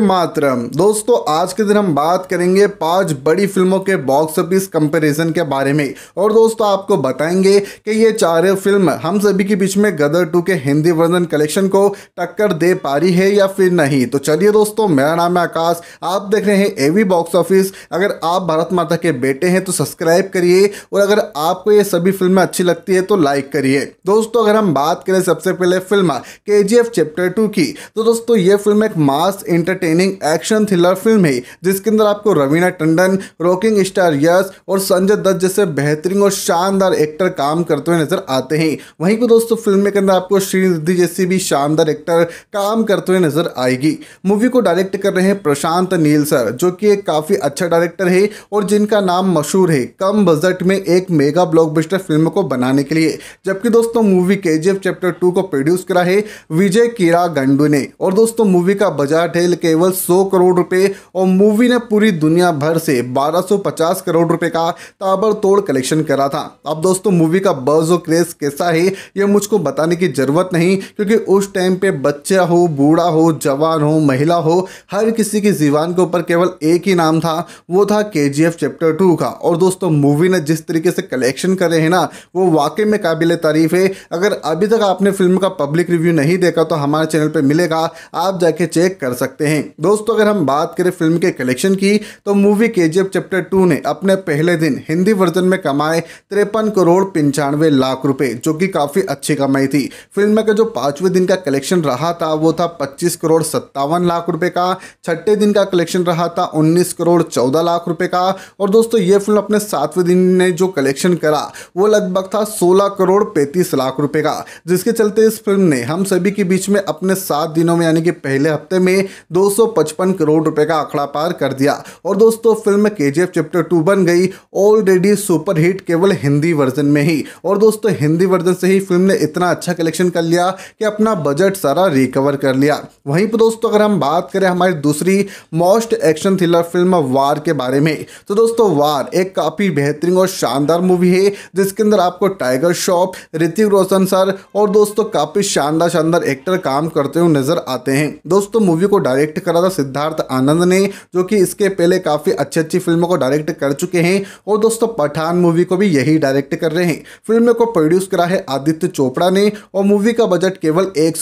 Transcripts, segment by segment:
मातरम दोस्तों आज के दिन हम बात करेंगे पांच बड़ी फिल्मों के बॉक्स ऑफिस कंपैरिजन के बारे में और दोस्तों आपको बताएंगे कि ये चारों फिल्म हम सभी के बीच में गदर टू के हिंदी वर्जन कलेक्शन को टक्कर दे पा रही है या फिर नहीं तो चलिए दोस्तों मेरा नाम है आकाश आप देख रहे हैं एवी बॉक्स ऑफिस अगर आप भारत माता के बेटे हैं तो सब्सक्राइब करिए और अगर आपको ये सभी फिल्में अच्छी लगती है तो लाइक करिए दोस्तों अगर हम बात करें सबसे पहले फिल्म के चैप्टर टू की तो दोस्तों ये फिल्म एक मास खास एंटरटेनिंग एक्शन थ्रिलर फिल्म है जिसके अंदर आपको रवीना टंडन रॉकिंग स्टार यश और संजय दत्त जैसे बेहतरीन और शानदार एक्टर काम करते हुए नजर आते हैं वहीं पर दोस्तों फिल्म के अंदर आपको श्रीनिधि जैसी भी शानदार एक्टर काम करते हुए नजर आएगी मूवी को डायरेक्ट कर रहे हैं प्रशांत नील सर जो कि एक काफ़ी अच्छा डायरेक्टर है और जिनका नाम मशहूर है कम बजट में एक मेगा ब्लॉकबस्टर फिल्म को बनाने के लिए जबकि दोस्तों मूवी के चैप्टर टू को प्रोड्यूस करा है विजय कीरा गंडू ने और दोस्तों मूवी का बजट का ठेल केवल 100 करोड़ रुपए और मूवी ने पूरी दुनिया भर से 1250 करोड़ रुपए का ताबड़तोड़ कलेक्शन करा था अब दोस्तों मूवी का बर्ज और क्रेज कैसा है यह मुझको बताने की ज़रूरत नहीं क्योंकि उस टाइम पे बच्चा हो बूढ़ा हो जवान हो महिला हो हर किसी की जीवान के ऊपर केवल एक ही नाम था वो था के चैप्टर टू का और दोस्तों मूवी ने जिस तरीके से कलेक्शन करे है ना वो वाकई में काबिल तारीफ़ है अगर अभी तक आपने फिल्म का पब्लिक रिव्यू नहीं देखा तो हमारे चैनल पर मिलेगा आप जाके चेक कर कर सकते हैं दोस्तों अगर हम बात करें फिल्म के कलेक्शन की तो मूवी के चैप्टर टू ने अपने पहले दिन हिंदी वर्जन में कमाए तिरपन करोड़ पंचानवे लाख रुपए जो कि काफ़ी अच्छी कमाई थी फिल्म का जो पाँचवें दिन का कलेक्शन रहा था वो था पच्चीस करोड़ सत्तावन लाख रुपए का छठे दिन का कलेक्शन रहा था उन्नीस करोड़ चौदह लाख रुपए का और दोस्तों ये फिल्म अपने सातवें दिन ने जो कलेक्शन करा वो लगभग था सोलह करोड़ पैंतीस लाख रुपए का जिसके चलते इस फिल्म ने हम सभी के बीच में अपने सात दिनों में यानी कि पहले हफ्ते में 255 करोड़ रुपए का आंकड़ा पार कर दिया और दोस्तों फिल्म के चैप्टर टू बन गई ऑलरेडी सुपरहिट केवल हिंदी वर्जन में ही और दोस्तों हिंदी वर्जन से ही फिल्म ने इतना अच्छा कलेक्शन कर लिया कि अपना बजट सारा रिकवर कर लिया वहीं पर दोस्तों अगर हम बात करें हमारी दूसरी most action thriller film War के बारे में तो दोस्तों वार एक काफ़ी बेहतरीन और शानदार मूवी है जिसके अंदर आपको टाइगर श्रॉफ ऋतिक रोशन सर और दोस्तों काफ़ी शानदार शानदार एक्टर काम करते हुए नजर आते हैं दोस्तों मूवी को डायरेक्ट करा था सिद्धार्थ आनंद ने जो कि इसके पहले काफ़ी अच्छी अच्छी फिल्मों को डायरेक्ट कर चुके हैं और दोस्तों पठान मूवी को भी यही डायरेक्ट कर रहे हैं फिल्म को प्रोड्यूस करा है आदित्य चोपड़ा ने और मूवी का बजट केवल एक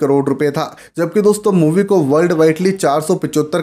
करोड़ रुपए था जबकि दोस्तों मूवी को वर्ल्ड वाइडली चार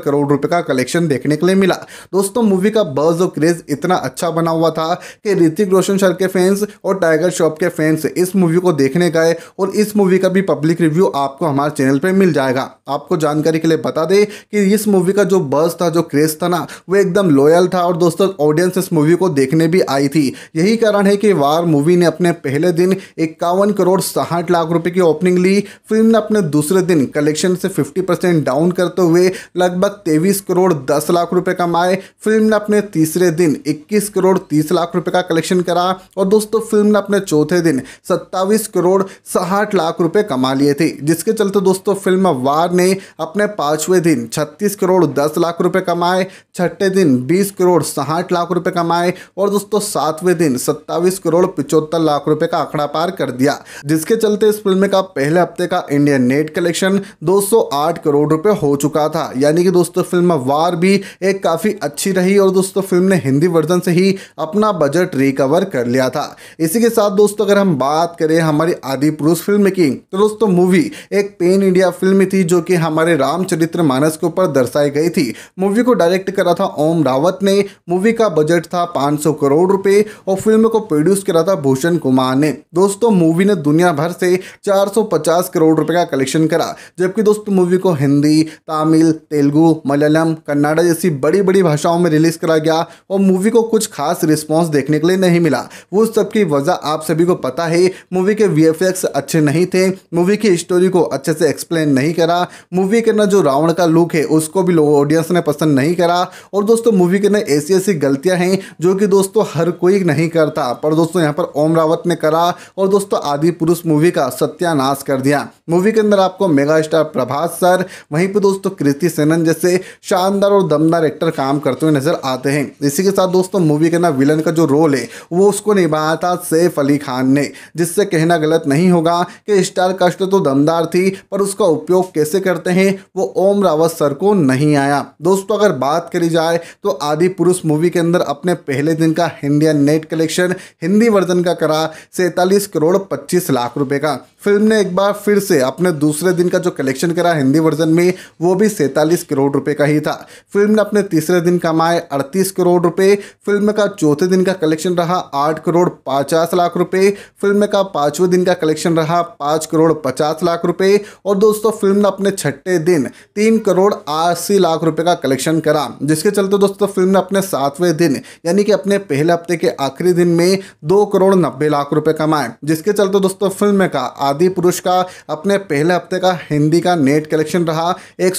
करोड़ रुपए का कलेक्शन देखने के लिए मिला दोस्तों मूवी का बर्ज और क्रेज इतना अच्छा बना हुआ था कि ऋतिक रोशन सर के फैंस और टाइगर श्रॉफ के फैंस इस मूवी को देखने गए और इस मूवी का भी पब्लिक रिव्यू आपको हमारे चैनल पर मिल जाएगा आपको जानकारी जानकारी के लिए बता दें कि इस मूवी का जो बस था जो क्रेज था ना वो एकदम लॉयल था और दोस्तों ऑडियंस इस मूवी को देखने भी आई थी यही कारण है कि वार मूवी ने अपने पहले दिन इक्यावन करोड़ साठ लाख रुपए की ओपनिंग ली फिल्म ने अपने दूसरे दिन कलेक्शन से 50 परसेंट डाउन करते हुए लगभग तेईस करोड़ दस लाख रुपए कमाए फिल्म ने अपने तीसरे दिन 21 करोड़ 30 लाख रुपए का कलेक्शन करा और दोस्तों फिल्म ने अपने चौथे दिन 27 करोड़ साठ लाख रुपए कमा लिए थे जिसके चलते दोस्तों फिल्म वार ने अपने ने पाँचवें दिन छत्तीस करोड़ दस लाख रुपए कमाए छठे दिन बीस करोड़ साठ लाख रुपए कमाए और दोस्तों सातवें दिन सत्ताईस करोड़ पिचहत्तर लाख रुपए का आंकड़ा पार कर दिया जिसके चलते इस फिल्म का पहले हफ्ते का इंडियन नेट कलेक्शन 208 करोड़ रुपए हो चुका था यानी कि दोस्तों फिल्म वार भी एक काफ़ी अच्छी रही और दोस्तों फिल्म ने हिंदी वर्जन से ही अपना बजट रिकवर कर लिया था इसी के साथ दोस्तों अगर हम बात करें हमारी आदि पुरुष फिल्म की तो दोस्तों मूवी एक पेन इंडिया फिल्म थी जो कि हमारे रामचरित्र मानस के ऊपर दर्शाई गई थी मूवी को डायरेक्ट करा था ओम रावत ने मूवी का बजट था 500 करोड़ रुपए और फिल्म को प्रोड्यूस करा था भूषण कुमार ने दोस्तों मूवी ने दुनिया भर से 450 करोड़ रुपए का कलेक्शन करा जबकि दोस्तों मूवी को हिंदी तमिल तेलुगु मलयालम कन्नाडा जैसी बड़ी बड़ी भाषाओं में रिलीज करा गया और मूवी को कुछ खास रिस्पॉन्स देखने के लिए नहीं मिला वो सबकी वजह आप सभी को पता है मूवी के वी अच्छे नहीं थे मूवी की स्टोरी को अच्छे से एक्सप्लेन नहीं करा मूवी के अपना जो रावण का लुक है उसको भी लोगों ऑडियंस ने पसंद नहीं करा और दोस्तों मूवी के अंदर ऐसी ऐसी गलतियाँ हैं जो कि दोस्तों हर कोई नहीं करता पर दोस्तों यहाँ पर ओम रावत ने करा और दोस्तों आदि पुरुष मूवी का सत्यानाश कर दिया मूवी के अंदर आपको मेगा स्टार प्रभास सर वहीं पर दोस्तों कृति सेनन जैसे शानदार और दमदार एक्टर काम करते हुए नजर आते हैं इसी के साथ दोस्तों मूवी के अंदर विलन का जो रोल है वो उसको निभाया था सैफ अली खान ने जिससे कहना गलत नहीं होगा कि स्टार कास्ट तो दमदार थी पर उसका उपयोग कैसे करते हैं वो ओम रावत सर को नहीं आया दोस्तों अगर बात करी जाए तो आदि पुरुष मूवी के अंदर अपने पहले दिन का Indian net collection Hindi version का करा सैंतालीस करोड़ पच्चीस लाख रुपए का फिल्म ने एक बार फिर से अपने दूसरे दिन का जो कलेक्शन करा हिंदी वर्जन में वो भी सैंतालीस करोड़ रुपए का ही था फिल्म ने अपने तीसरे दिन कमाए अड़तीस करोड़ रुपए फिल्म का चौथे दिन का कलेक्शन रहा आठ करोड़ पचास लाख रुपए फिल्म का पांचवें दिन का कलेक्शन रहा पांच करोड़ पचास लाख रुपए और दोस्तों फिल्म ने अपने छठे दिन दिन तीन करोड़ अस्सी लाख रुपए का कलेक्शन करा जिसके चलते दोस्तों फिल्म ने अपने सातवें दिन यानी कि अपने पहले हफ्ते के आखिरी दिन में दो करोड़ नब्बे लाख रुपए कमाए जिसके चलते दोस्तों फिल्म का आदि पुरुष का अपने पहले हफ्ते का हिंदी का नेट कलेक्शन रहा एक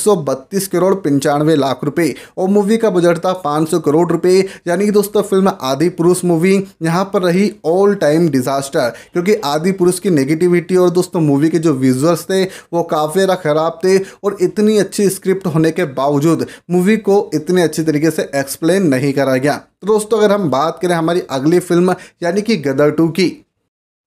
करोड़ पंचानवे लाख रुपए और मूवी का बजट था पांच करोड़ रुपए यानी कि दोस्तों फिल्म आदि पुरुष मूवी यहाँ पर रही ऑल टाइम डिजास्टर क्योंकि आदि पुरुष की नेगेटिविटी और दोस्तों मूवी के जो विजुअल्स थे वो काफ़ी ज़्यादा खराब थे और इतनी अच्छी स्क्रिप्ट होने के बावजूद मूवी को इतने अच्छी तरीके से एक्सप्लेन नहीं करा गया तो दोस्तों अगर हम बात करें हमारी अगली फिल्म यानी कि गदर टू की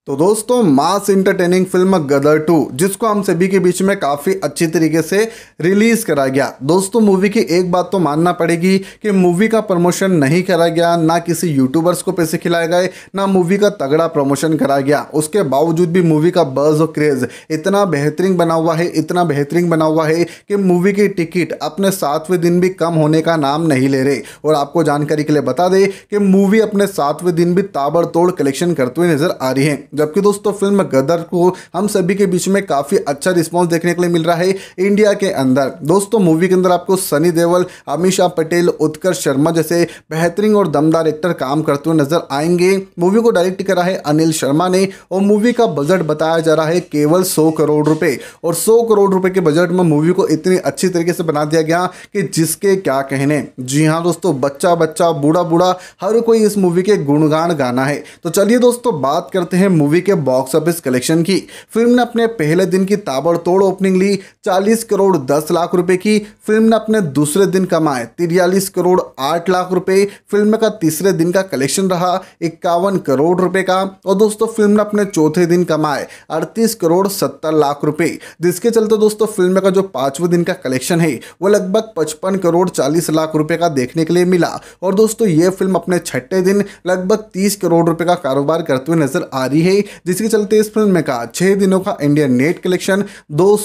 तो दोस्तों mass entertaining film Gadar two जिसको हम सभी के बीच में काफ़ी अच्छी तरीके से रिलीज़ करा गया दोस्तों मूवी की एक बात तो मानना पड़ेगी कि मूवी का प्रमोशन नहीं करा गया ना किसी यूट्यूबर्स को पैसे खिलाए गए ना मूवी का तगड़ा प्रमोशन करा गया उसके बावजूद भी मूवी का बर्ज और क्रेज़ इतना बेहतरीन बना हुआ है इतना बेहतरीन बना हुआ है कि मूवी की टिकट अपने सातवें दिन भी कम होने का नाम नहीं ले रहे और आपको जानकारी के लिए बता दें कि मूवी अपने सातवें दिन भी ताबड़तोड़ कलेक्शन करते हुए नज़र आ रही है जबकि दोस्तों फिल्म गदर को हम सभी के बीच में काफ़ी अच्छा रिस्पॉन्स देखने के लिए मिल रहा है इंडिया के अंदर दोस्तों मूवी के अंदर आपको सनी देवल अमीशा पटेल उत्कर्ष शर्मा जैसे बेहतरीन और दमदार एक्टर काम करते हुए नजर आएंगे मूवी को डायरेक्ट करा है अनिल शर्मा ने और मूवी का बजट बताया जा रहा है केवल सौ करोड़ रुपये और सौ करोड़ रुपये के बजट में मूवी को इतनी अच्छी तरीके से बना दिया गया कि जिसके क्या कहने जी हाँ दोस्तों बच्चा बच्चा बूढ़ा बूढ़ा हर कोई इस मूवी के गुणगान गाना है तो चलिए दोस्तों बात करते हैं मूवी के बॉक्स ऑफिस कलेक्शन की फिल्म ने अपने पहले दिन की ताबड़तोड़ ओपनिंग ली 40 करोड़ 10 लाख रुपए की फिल्म ने अपने दूसरे दिन कमाए तिरयालीस करोड़ 8 लाख रुपए फिल्म का तीसरे दिन का कलेक्शन रहा इक्यावन करोड़ रुपए का और दोस्तों फिल्म ने अपने चौथे दिन कमाए अड़तीस करोड़ सत्तर लाख रुपए जिसके चलते दोस्तों फिल्म का जो पांचवें दिन का कलेक्शन है वो लगभग पचपन करोड़ चालीस लाख रुपए का देखने के लिए मिला और दोस्तों ये फिल्म अपने छठे दिन लगभग तीस करोड़ रुपए का कारोबार करते हुए नजर आ रही है गई जिसके चलते इस फिल्म का छह दिनों का इंडियन नेट कलेक्शन दो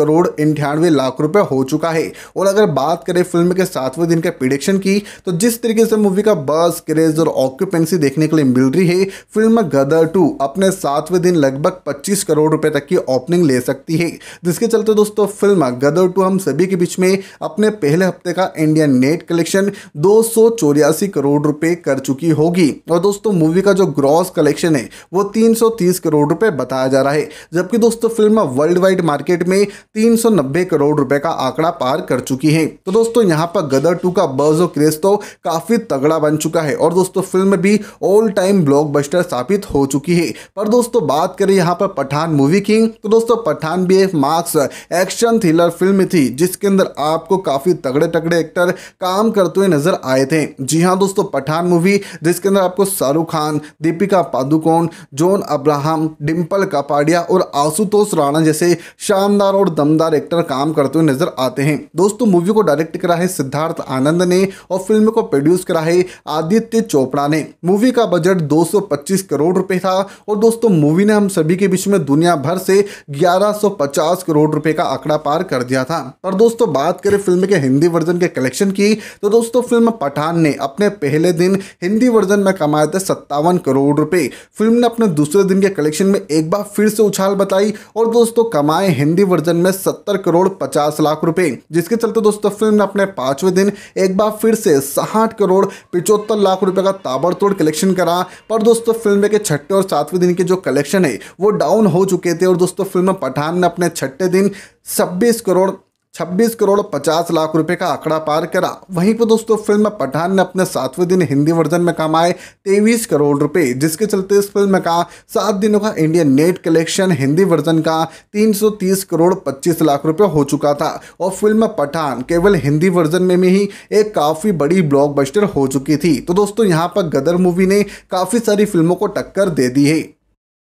करोड़ अंठानवे लाख रुपए हो चुका है और अगर बात करें फिल्म के सातवें दिन के प्रिडिक्शन की तो जिस तरीके से मूवी का बस क्रेज और ऑक्यूपेंसी देखने के लिए मिल रही है फिल्म गदर टू अपने सातवें दिन लगभग पच्चीस करोड़ रुपए तक की ओपनिंग ले सकती है जिसके चलते दोस्तों फिल्म गदर टू हम सभी के बीच में अपने पहले हफ्ते का इंडियन नेट कलेक्शन दो करोड़ रुपए कर चुकी होगी और दोस्तों मूवी का जो ग्रॉस कलेक्शन है वो 330 करोड़ रुपए बताया जा रहा है जबकि दोस्तों फिल्म वर्ल्ड वाइड मार्केट में 390 करोड़ रुपए का आंकड़ा पार कर चुकी है तो दोस्तों यहाँ पर गदर टू का बर्ज और क्रेज तो काफी तगड़ा बन चुका है और दोस्तों फिल्म भी ऑल टाइम बस्टर साबित हो चुकी है पर दोस्तों बात करें यहाँ पर पठान मूवी की तो दोस्तों पठान भी एक मार्क्स एक्शन थ्रिलर फिल्म थी जिसके अंदर आपको काफी तगड़े तगड़े एक्टर काम करते हुए नजर आए थे जी हाँ दोस्तों पठान मूवी जिसके अंदर आपको शाहरुख खान दीपिका पादुकोण जॉन अब्राहम डिम्पल कपाडिया और आशुतोष राणा जैसे शानदार और दमदार एक्टर काम करते हुए नजर आते हैं दोस्तों मूवी को डायरेक्ट करा है सिद्धार्थ आनंद ने और फिल्म को प्रोड्यूस करा है आदित्य चोपड़ा ने मूवी का बजट 225 करोड़ रुपए था और दोस्तों मूवी ने हम सभी के बीच में दुनिया भर से 1150 करोड़ रुपए का आंकड़ा पार कर दिया था पर दोस्तों बात करें फिल्म के हिंदी वर्जन के कलेक्शन की तो दोस्तों फिल्म पठान ने अपने पहले दिन हिंदी वर्जन में कमाए थे सत्तावन करोड़ रुपए फिल्म फिल्म ने अपने दूसरे दिन के कलेक्शन में एक बार फिर से उछाल बताई और दोस्तों कमाए हिंदी वर्जन में सत्तर करोड़ पचास लाख रुपए जिसके चलते दोस्तों फिल्म ने अपने पांचवें दिन एक बार फिर से साठ करोड़ पिचहत्तर लाख रुपए का ताबड़तोड़ कलेक्शन करा पर दोस्तों फिल्म के छठे और सातवें दिन के जो कलेक्शन है वो डाउन हो चुके थे और दोस्तों फिल्म पठान ने अपने छठे दिन छब्बीस करोड़ 26 करोड़ 50 लाख रुपए का आंकड़ा पार करा वहीं पर दोस्तों फिल्म पठान ने अपने सातवें दिन हिंदी वर्जन में कमाए 23 करोड़ रुपए जिसके चलते इस फिल्म का सात दिनों का Indian net collection Hindi version का 330 करोड़ 25 लाख रुपए हो चुका था और फिल्म पठान केवल हिंदी वर्जन में, ही एक काफ़ी बड़ी ब्लॉक हो चुकी थी तो दोस्तों यहाँ पर गदर मूवी ने काफ़ी सारी फिल्मों को टक्कर दे दी है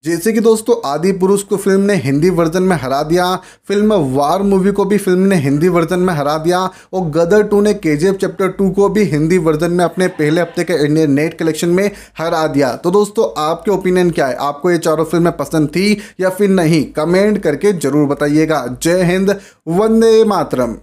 जैसे कि दोस्तों आदि पुरुष को फिल्म ने हिंदी वर्जन में हरा दिया फिल्म वार मूवी को भी फिल्म ने हिंदी वर्जन में हरा दिया और गदर टू ने के चैप्टर टू को भी हिंदी वर्जन में अपने पहले हफ्ते के इंडियन नेट कलेक्शन में हरा दिया तो दोस्तों आपके ओपिनियन क्या है आपको ये चारों फिल्में पसंद थी या फिर नहीं कमेंट करके जरूर बताइएगा जय हिंद वंदे मातरम